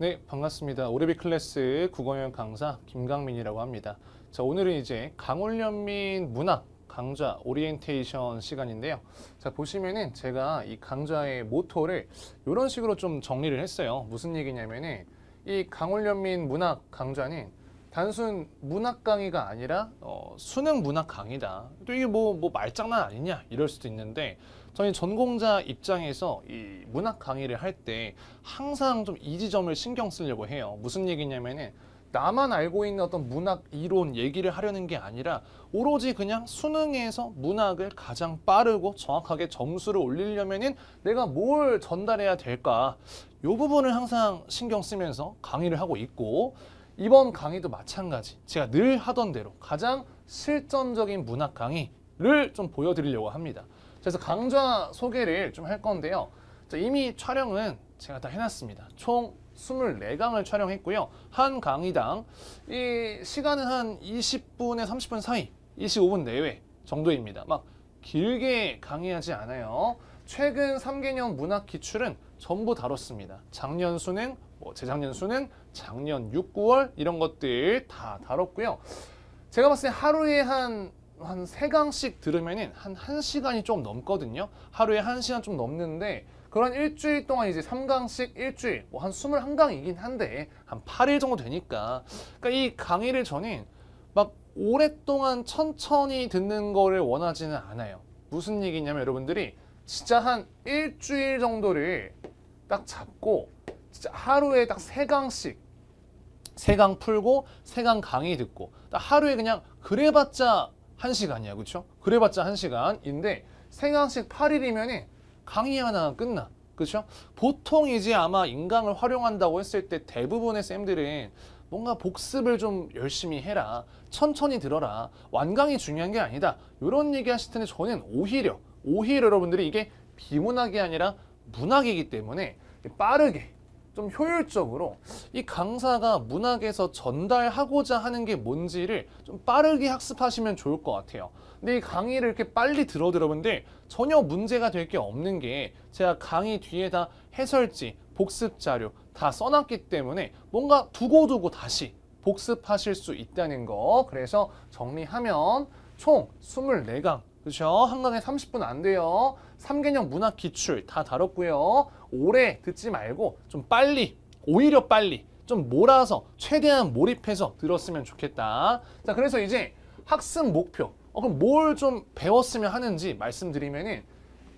네, 반갑습니다. 오레비 클래스 국어영 강사 김강민이라고 합니다. 자, 오늘은 이제 강올련민 문학 강좌 오리엔테이션 시간인데요. 자, 보시면은 제가 이 강좌의 모토를 이런 식으로 좀 정리를 했어요. 무슨 얘기냐면은 이 강올련민 문학 강좌는 단순 문학 강의가 아니라 어, 수능 문학 강의다. 또 이게 뭐, 뭐 말장난 아니냐 이럴 수도 있는데 저희 전공자 입장에서 이 문학 강의를 할 때 항상 좀 이 지점을 신경 쓰려고 해요. 무슨 얘기냐면은 나만 알고 있는 어떤 문학 이론 얘기를 하려는 게 아니라 오로지 그냥 수능에서 문학을 가장 빠르고 정확하게 점수를 올리려면은 내가 뭘 전달해야 될까 요 부분을 항상 신경 쓰면서 강의를 하고 있고 이번 강의도 마찬가지 제가 늘 하던 대로 가장 실전적인 문학 강의를 좀 보여드리려고 합니다. 그래서 강좌 소개를 좀 할 건데요. 자, 이미 촬영은 제가 다 해놨습니다. 총 24강을 촬영했고요. 한 강의당 이 시간은 한 20분에 30분 사이 25분 내외 정도입니다. 막 길게 강의하지 않아요. 최근 3개년 문학 기출은 전부 다뤘습니다. 작년 수능, 뭐 재작년 수능, 작년 6, 9월 이런 것들 다 다뤘고요. 제가 봤을 때 하루에 한한 3강씩 들으면 한 1시간이 좀 넘거든요. 하루에 1시간 좀 넘는데 그런 일주일 동안 이제 3강씩 일주일 뭐 한 21강이긴 한데 한 8일 정도 되니까 그러니까 이 강의를 저는 막 오랫동안 천천히 듣는 거를 원하지는 않아요. 무슨 얘기냐면 여러분들이 진짜 한 일주일 정도를 딱 잡고 진짜 하루에 딱 세강씩세 강 풀고 세 강 강의 듣고 딱 하루에 그냥 그래봤자 한시간이야 그쵸 그래봤자 한시간인데세강씩 8일이면 강의 하나가 끝나 그쵸 보통 이제 아마 인강을 활용한다고 했을 때 대부분의 쌤들은 뭔가 복습을 좀 열심히 해라 천천히 들어라 완강이 중요한 게 아니다 이런 얘기 하실 텐데 저는 오히려 오히려 여러분들이 이게 비문학이 아니라 문학이기 때문에 빠르게 좀 효율적으로 이 강사가 문학에서 전달하고자 하는 게 뭔지를 좀 빠르게 학습하시면 좋을 것 같아요. 근데 이 강의를 이렇게 빨리 들어들어본데 전혀 문제가 될 게 없는 게 제가 강의 뒤에다 해설지, 복습 자료 다 써놨기 때문에 뭔가 두고두고 다시 복습하실 수 있다는 거. 그래서 정리하면 총 24강 그렇죠? 한강에 30분 안 돼요. 3개념 문학 기출 다 다뤘고요. 오래 듣지 말고 좀 빨리, 오히려 빨리 좀 몰아서 최대한 몰입해서 들었으면 좋겠다. 자, 그래서 이제 학습 목표. 어, 그럼 뭘 좀 배웠으면 하는지 말씀드리면은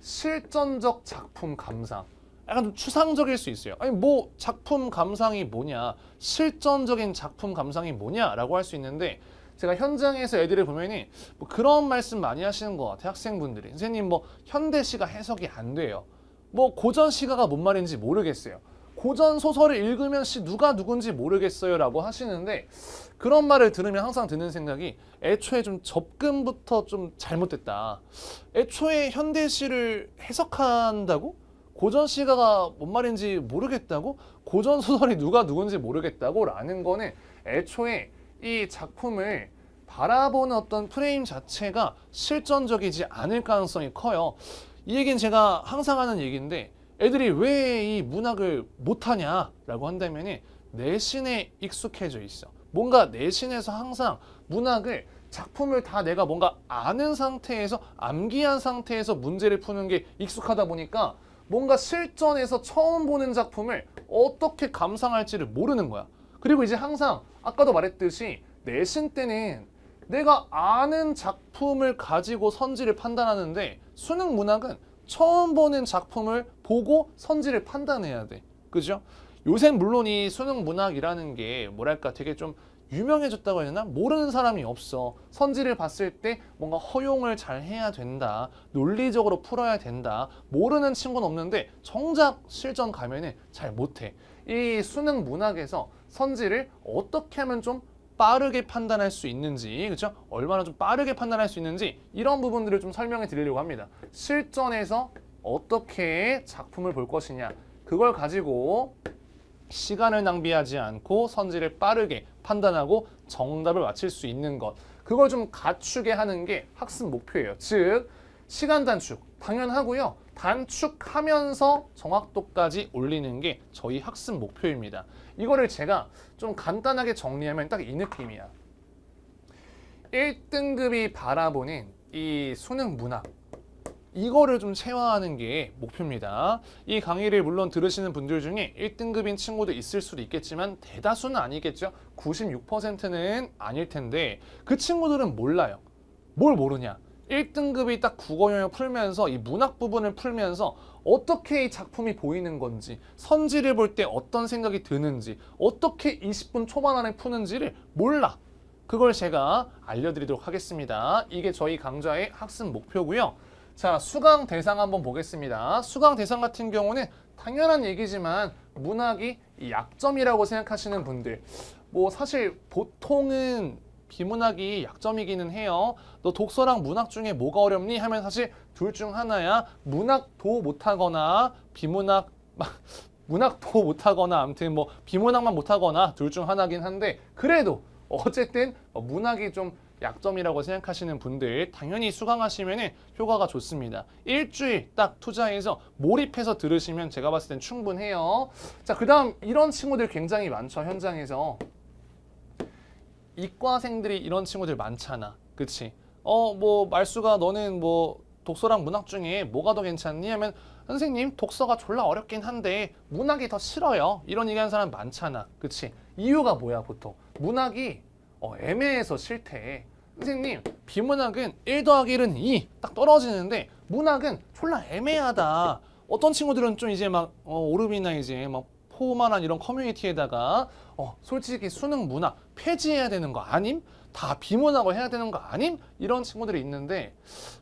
실전적 작품 감상. 약간 좀 추상적일 수 있어요. 아니 뭐 작품 감상이 뭐냐, 실전적인 작품 감상이 뭐냐라고 할 수 있는데 제가 현장에서 애들을 보면이 뭐 그런 말씀 많이 하시는 것 같아요. 학생분들이. 선생님 뭐 현대시가 해석이 안 돼요. 뭐 고전 시가가 뭔 말인지 모르겠어요. 고전 소설을 읽으면 씨 누가 누군지 모르겠어요 라고 하시는데 그런 말을 들으면 항상 드는 생각이 애초에 좀 접근부터 좀 잘못됐다. 애초에 현대시를 해석한다고? 고전 시가가 뭔 말인지 모르겠다고? 고전 소설이 누가 누군지 모르겠다고? 라는 거는 애초에 이 작품을 바라보는 어떤 프레임 자체가 실전적이지 않을 가능성이 커요. 이 얘기는 제가 항상 하는 얘기인데 애들이 왜 이 문학을 못하냐라고 한다면 내신에 익숙해져 있어. 뭔가 내신에서 항상 문학을 작품을 다 내가 뭔가 아는 상태에서 암기한 상태에서 문제를 푸는 게 익숙하다 보니까 뭔가 실전에서 처음 보는 작품을 어떻게 감상할지를 모르는 거야. 그리고 이제 항상 아까도 말했듯이 내신 때는 내가 아는 작품을 가지고 선지를 판단하는데 수능 문학은 처음 보는 작품을 보고 선지를 판단해야 돼. 그죠? 요새 물론 이 수능 문학이라는 게 뭐랄까 되게 좀 유명해졌다고 해야 되나? 모르는 사람이 없어. 선지를 봤을 때 뭔가 허용을 잘 해야 된다. 논리적으로 풀어야 된다. 모르는 친구는 없는데 정작 실전 가면은 잘 못해. 이 수능 문학에서 선지를 어떻게 하면 좀 빠르게 판단할 수 있는지 그렇죠? 얼마나 좀 빠르게 판단할 수 있는지 이런 부분들을 좀 설명해 드리려고 합니다. 실전에서 어떻게 작품을 볼 것이냐 그걸 가지고 시간을 낭비하지 않고 선지를 빠르게 판단하고 정답을 맞힐 수 있는 것 그걸 좀 갖추게 하는 게 학습 목표예요. 즉 시간 단축 당연하고요. 단축하면서 정확도까지 올리는 게 저희 학습 목표입니다. 이거를 제가 좀 간단하게 정리하면 딱 이 느낌이야. 1등급이 바라보는 이 수능 문학 이거를 좀 체화하는 게 목표입니다. 이 강의를 물론 들으시는 분들 중에 1등급인 친구도 있을 수도 있겠지만 대다수는 아니겠죠. 96%는 아닐 텐데 그 친구들은 몰라요. 뭘 모르냐? 1등급이 딱 국어 영역 풀면서 이 문학 부분을 풀면서 어떻게 이 작품이 보이는 건지 선지를 볼 때 어떤 생각이 드는지 어떻게 20분 초반 안에 푸는지를 몰라 그걸 제가 알려드리도록 하겠습니다 이게 저희 강좌의 학습 목표고요 자 수강 대상 한번 보겠습니다 수강 대상 같은 경우는 당연한 얘기지만 문학이 약점이라고 생각하시는 분들 뭐 사실 보통은 비문학이 약점이기는 해요. 너 독서랑 문학 중에 뭐가 어렵니? 하면 사실 둘 중 하나야. 문학도 못하거나 비문학 문학도 못하거나 아무튼 뭐 비문학만 못하거나 둘 중 하나긴 한데 그래도 어쨌든 문학이 좀 약점이라고 생각하시는 분들 당연히 수강하시면 효과가 좋습니다. 일주일 딱 투자해서 몰입해서 들으시면 제가 봤을 땐 충분해요. 자, 그 다음 이런 친구들 굉장히 많죠, 현장에서. 이과생들이 이런 친구들 많잖아. 그치? 어, 뭐, 말수가 너는 뭐, 독서랑 문학 중에 뭐가 더 괜찮니? 하면, 선생님, 독서가 졸라 어렵긴 한데, 문학이 더 싫어요. 이런 얘기하는 사람 많잖아. 그치? 이유가 뭐야, 보통? 문학이 어, 애매해서 싫대. 선생님, 비문학은 1 더하기 1은 2. 딱 떨어지는데, 문학은 졸라 애매하다. 어떤 친구들은 좀 이제 막, 어, 오름이나 이제 막, 포만한 이런 커뮤니티에다가 어, 솔직히 수능 문화 폐지해야 되는 거 아님? 다 비문하고 해야 되는 거 아님? 이런 친구들이 있는데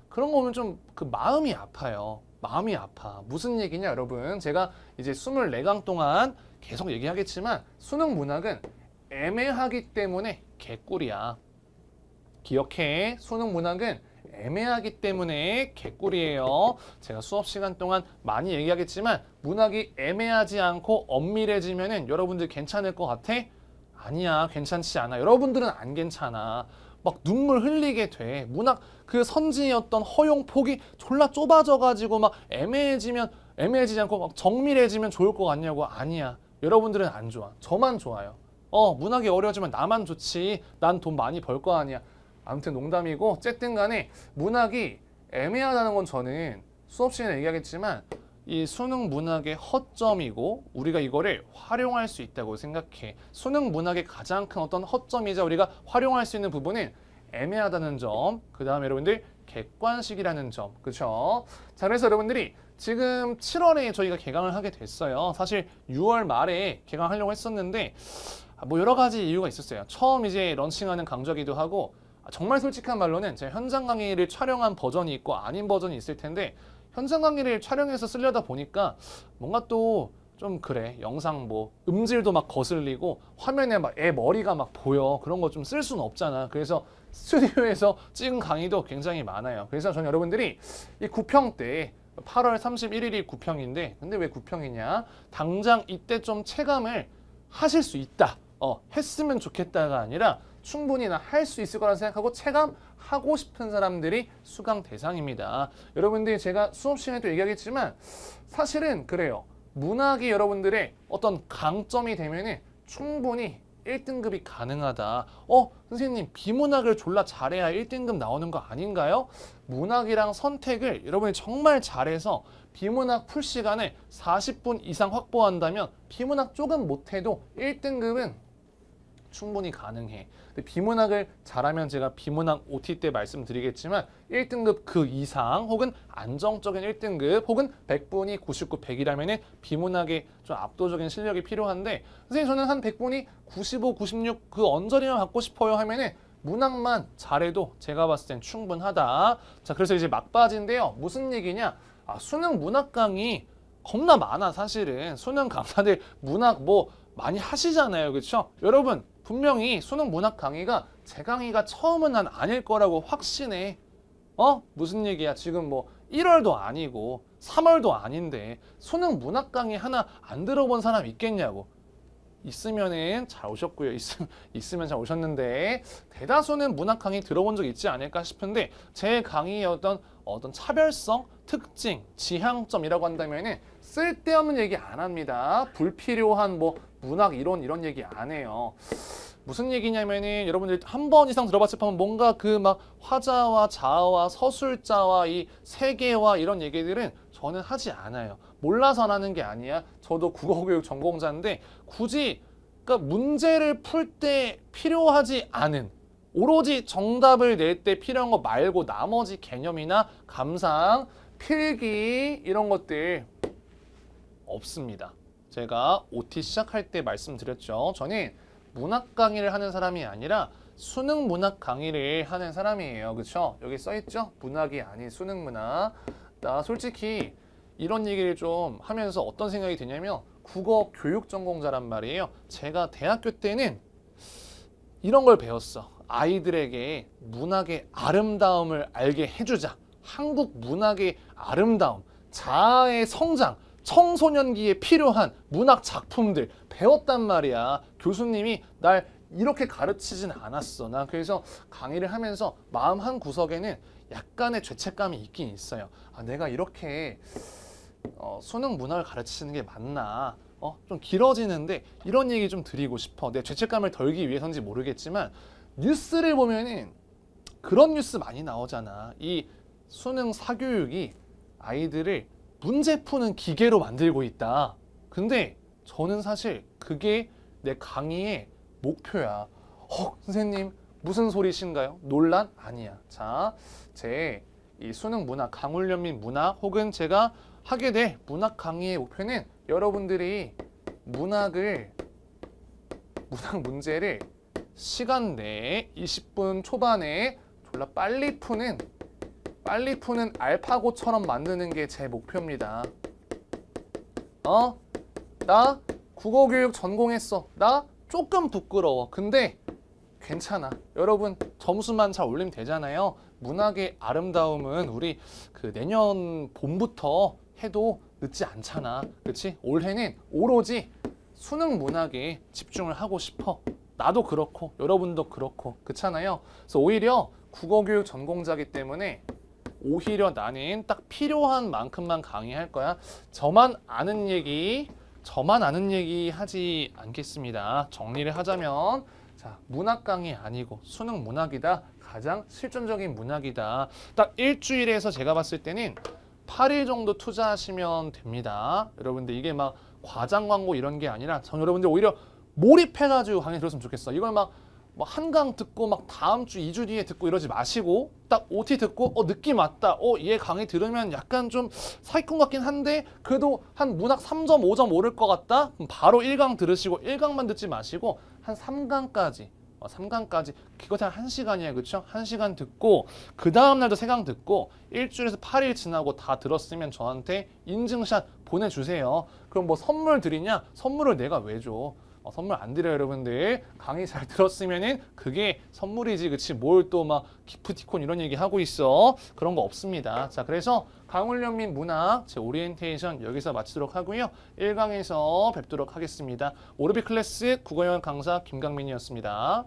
그런 거 보면 좀 그 마음이 아파요. 마음이 아파. 무슨 얘기냐 여러분. 제가 이제 24강 동안 계속 얘기하겠지만 수능 문학은 애매하기 때문에 개꿀이야. 기억해. 수능 문학은 애매하기 때문에 개꿀이에요. 제가 수업 시간 동안 많이 얘기하겠지만 문학이 애매하지 않고 엄밀해지면 여러분들 괜찮을 것 같아? 아니야 괜찮지 않아. 여러분들은 안 괜찮아. 막 눈물 흘리게 돼. 문학 그 선지였던 허용폭이 졸라 좁아져가지고 막 애매해지면 애매해지지 않고 막 정밀해지면 좋을 것 같냐고 아니야. 여러분들은 안 좋아. 저만 좋아요. 어 문학이 어려워지면 나만 좋지. 난 돈 많이 벌 거 아니야. 아무튼 농담이고 어쨌든 간에 문학이 애매하다는 건 저는 수업 시간에 얘기하겠지만 이 수능 문학의 허점이고 우리가 이거를 활용할 수 있다고 생각해. 수능 문학의 가장 큰 어떤 허점이자 우리가 활용할 수 있는 부분은 애매하다는 점, 그 다음에 여러분들 객관식이라는 점, 그쵸 자, 그래서 여러분들이 지금 7월에 저희가 개강을 하게 됐어요. 사실 6월 말에 개강하려고 했었는데 뭐 여러 가지 이유가 있었어요. 처음 이제 런칭하는 강좌기도 하고 아, 정말 솔직한 말로는 제 현장 강의를 촬영한 버전이 있고 아닌 버전이 있을 텐데 현장 강의를 촬영해서 쓰려다 보니까 뭔가 또 좀 그래 영상 뭐 음질도 막 거슬리고 화면에 막 애 머리가 막 보여 그런 거 좀 쓸 수는 없잖아 그래서 스튜디오에서 찍은 강의도 굉장히 많아요 그래서 저는 여러분들이 이 구평 때 8월 31일이 구평인데 근데 왜 구평이냐 당장 이때 좀 체감을 하실 수 있다 어, 했으면 좋겠다가 아니라 충분히 나할 수 있을 거라 는 생각하고 체감하고 싶은 사람들이 수강 대상입니다. 여러분들이 제가 수업 시간에도 얘기하겠지만 사실은 그래요. 문학이 여러분들의 어떤 강점이 되면 충분히 1등급이 가능하다. 어? 선생님 비문학을 졸라 잘해야 1등급 나오는 거 아닌가요? 문학이랑 선택을 여러분이 정말 잘해서 비문학 풀 시간에 40분 이상 확보한다면 비문학 조금 못해도 1등급은 충분히 가능해. 근데 비문학을 잘하면 제가 비문학 OT 때 말씀드리겠지만 1등급 그 이상 혹은 안정적인 1등급 혹은 100분이 99, 100이라면 비문학에 좀 압도적인 실력이 필요한데 선생님 저는 한 100분이 95, 96 그 언저리만 받고 싶어요 하면은 문학만 잘해도 제가 봤을 땐 충분하다. 자, 그래서 이제 막바지인데요. 무슨 얘기냐? 아, 수능 문학 강의 겁나 많아, 사실은. 수능 강사들 문학 뭐 많이 하시잖아요. 그렇죠? 여러분, 분명히 수능 문학 강의가 제 강의가 처음은 난 아닐 거라고 확신해. 어? 무슨 얘기야? 지금 뭐 1월도 아니고 3월도 아닌데 수능 문학 강의 하나 안 들어본 사람 있겠냐고. 있으면은 잘 오셨고요. 있 있으면 잘 오셨는데 대다수는 문학 강의 들어본 적 있지 않을까 싶은데 제 강의의 어떤 어떤 차별성, 특징, 지향점이라고 한다면 쓸데없는 얘기 안 합니다. 불필요한 뭐 문학 이론 이런 얘기 안 해요. 무슨 얘기냐면은 여러분들 한 번 이상 들어봤을 거면 뭔가 그 막 화자와 자와 서술자와 이 세계와 이런 얘기들은 저는 하지 않아요. 몰라서 하는 게 아니야. 저도 국어교육 전공자인데 굳이 그러니까 문제를 풀 때 필요하지 않은 오로지 정답을 낼 때 필요한 거 말고 나머지 개념이나 감상, 필기 이런 것들 없습니다. 제가 OT 시작할 때 말씀드렸죠. 저는 문학 강의를 하는 사람이 아니라 수능 문학 강의를 하는 사람이에요. 그렇죠? 여기 써있죠? 문학이 아닌 수능 문학. 나 솔직히 이런 얘기를 좀 하면서 어떤 생각이 드냐면 국어 교육 전공자란 말이에요. 제가 대학교 때는 이런 걸 배웠어. 아이들에게 문학의 아름다움을 알게 해주자. 한국 문학의 아름다움, 자아의 성장, 청소년기에 필요한 문학 작품들 배웠단 말이야. 교수님이 날 이렇게 가르치진 않았어. 난 그래서 강의를 하면서 마음 한 구석에는 약간의 죄책감이 있긴 있어요. 아, 내가 이렇게 어, 수능 문학을 가르치는 게 맞나? 어, 좀 길어지는데 이런 얘기 좀 드리고 싶어. 내 죄책감을 덜기 위해서인지 모르겠지만 뉴스를 보면은 그런 뉴스 많이 나오잖아. 이 수능 사교육이 아이들을 문제 푸는 기계로 만들고 있다. 근데 저는 사실 그게 내 강의의 목표야. 헉, 어, 선생님 무슨 소리신가요? 논란? 아니야. 자, 제 이 수능 문학, 강훈련 및 문학 혹은 제가 하게 될 문학 강의의 목표는 여러분들이 문학을 문학 문제를 시간 내에 20분 초반에 졸라 빨리 푸는 빨리 푸는 알파고처럼 만드는 게 제 목표입니다. 어? 나 국어교육 전공했어. 나 조금 부끄러워. 근데 괜찮아. 여러분 점수만 잘 올리면 되잖아요. 문학의 아름다움은 우리 그 내년 봄부터 해도 늦지 않잖아. 그렇지? 올해는 오로지 수능 문학에 집중을 하고 싶어. 나도 그렇고 여러분도 그렇고 그렇잖아요. 그래서 오히려 국어교육 전공자기 때문에 오히려 나는 딱 필요한 만큼만 강의할 거야. 저만 아는 얘기, 저만 아는 얘기 하지 않겠습니다. 정리를 하자면 자, 문학 강의 아니고 수능 문학이다. 가장 실존적인 문학이다. 딱 일주일에서 제가 봤을 때는 8일 정도 투자하시면 됩니다. 여러분들 이게 막 과장 광고 이런 게 아니라 전 여러분들 오히려 몰입해가지고 강의 들었으면 좋겠어. 이걸 막뭐 한강 듣고 막 다음 주, 2주 뒤에 듣고 이러지 마시고 딱 OT 듣고 어 느낌 왔다. 어 얘 강의 들으면 약간 좀 사기꾼 같긴 한데 그래도 한 문학 3점, 5점 오를 것 같다. 그럼 바로 1강 들으시고 1강만 듣지 마시고 한 3강까지 어, 3강까지 그것이 한 1시간이에요. 그쵸죠 1시간 듣고 그 다음 날도 3강 듣고 일주일에서 8일 지나고 다 들었으면 저한테 인증샷 보내주세요. 그럼 뭐 선물 드리냐? 선물을 내가 왜 줘? 어, 선물 안 드려요 여러분들 강의 잘 들었으면은 그게 선물이지 그치 뭘 또 막 기프티콘 이런 얘기 하고 있어 그런 거 없습니다 자 그래서 강훈련민 문학 제 오리엔테이션 여기서 마치도록 하고요 1강에서 뵙도록 하겠습니다 오르비 클래스 국어영어 강사 김강민이었습니다